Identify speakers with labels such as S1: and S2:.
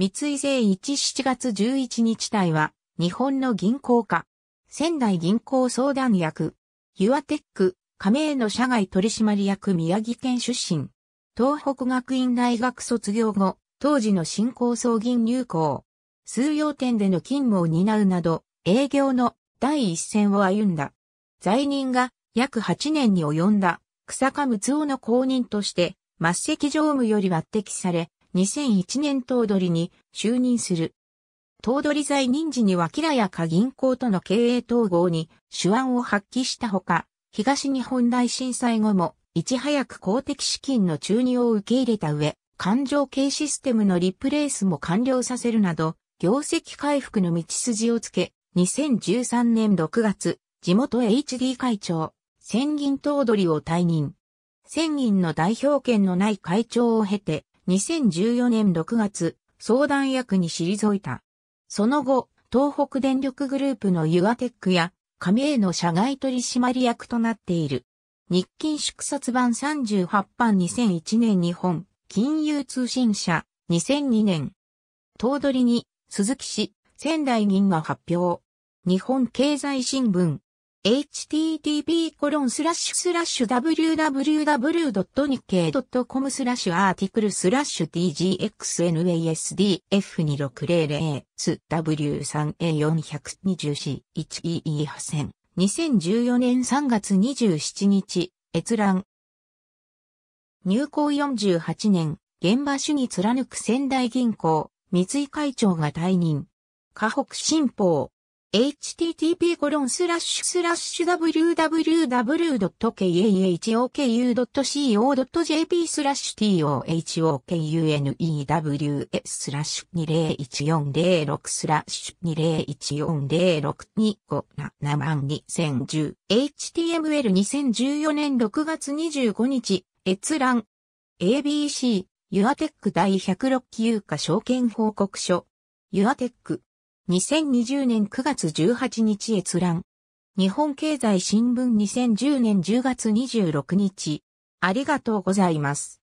S1: 三井税1 7月11日体は、日本の銀行家、仙台銀行相談役、ユアテック、加盟の社外取締役宮城県出身、東北学院大学卒業後、当時の新興総銀入行、数要店での勤務を担うなど、営業の第一線を歩んだ。在任が約8年に及んだ、草加睦夫の後任として、末席常務より抜擢され、2001年頭取に就任する。頭取在任時にはキラヤか銀行との経営統合に手腕を発揮したほか、東日本大震災後もいち早く公的資金の注入を受け入れた上、環状系システムのリプレースも完了させるなど、業績回復の道筋をつけ、2013年6月、地元 HD 会長、千銀頭取を退任。千銀の代表権のない会長を経て、2014年6月、相談役に退いた。その後、東北電力グループのユアテックや、紙江の社外取締役となっている。日勤祝殺版38版2001年日本、金融通信社、2002年。頭取に、鈴木氏、仙台銀が発表。日本経済新聞、http://www.nikkei.com スラッシュアーティクルスラッシュ tgxnasdf2600 s w 3 a 4 2 4 c 1 e e 8 0 0 0 2014年3月27日閲覧入校48年現場主義貫く仙台銀行三井会長が退任河北新報 http://www.kahoku.co.jp tohokunews スラ201406スラッシュ201406257210 html2014 年6月25日閲覧 ABC ユアテック第106級化証券報告書ユアテック2020年9月18日閲覧。日本経済新聞2010年10月26日。ありがとうございます。